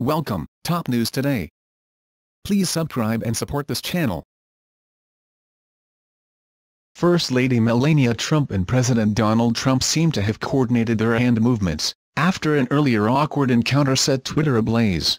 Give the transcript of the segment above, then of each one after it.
Welcome, top news today. Please subscribe and support this channel. First Lady Melania Trump and President Donald Trump seem to have coordinated their hand movements, after an earlier awkward encounter set Twitter ablaze.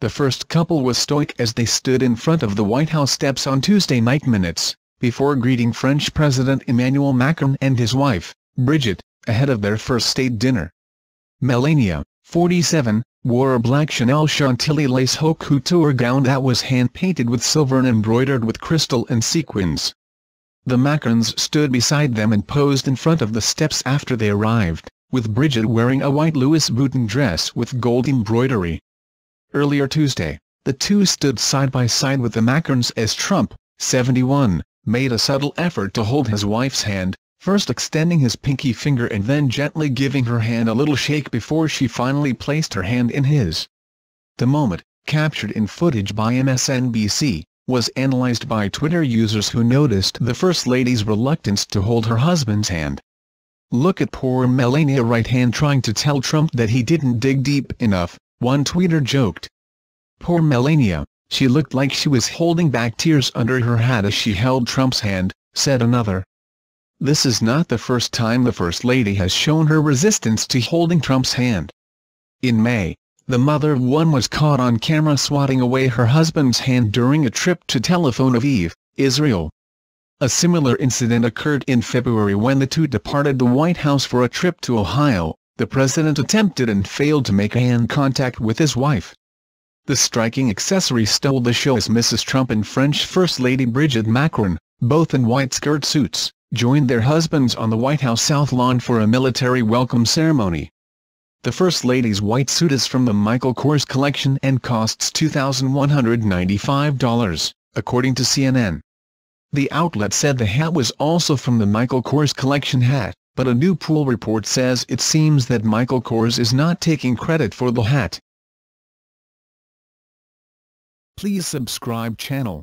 The first couple was stoic as they stood in front of the White House steps on Tuesday night minutes, before greeting French President Emmanuel Macron and his wife, Brigitte, ahead of their first state dinner. Melania, 47, wore a black Chanel Chantilly lace haute couture gown that was hand-painted with silver and embroidered with crystal and sequins. The Macarons stood beside them and posed in front of the steps after they arrived, with Bridget wearing a white Louis Vuitton dress with gold embroidery. Earlier Tuesday, the two stood side by side with the Macarons as Trump, 71, made a subtle effort to hold his wife's hand, first extending his pinky finger and then gently giving her hand a little shake before she finally placed her hand in his. The moment, captured in footage by MSNBC, was analyzed by Twitter users who noticed the First Lady's reluctance to hold her husband's hand. Look at poor Melania right hand trying to tell Trump that he didn't dig deep enough, one tweeter joked. Poor Melania, she looked like she was holding back tears under her hat as she held Trump's hand, said another, this is not the first time the First Lady has shown her resistance to holding Trump's hand. In May, the mother of one was caught on camera swatting away her husband's hand during a trip to Tel Aviv, Israel. A similar incident occurred in February when the two departed the White House for a trip to Ohio, the president attempted and failed to make hand contact with his wife. The striking accessory stole the show as Mrs. Trump and French First Lady Brigitte Macron, both in white skirt suits joined their husbands on the White House South Lawn for a military welcome ceremony. The First Lady's white suit is from the Michael Kors collection and costs $2,195, according to CNN. The outlet said the hat was also from the Michael Kors collection hat, but a new pool report says it seems that Michael Kors is not taking credit for the hat. Please subscribe channel.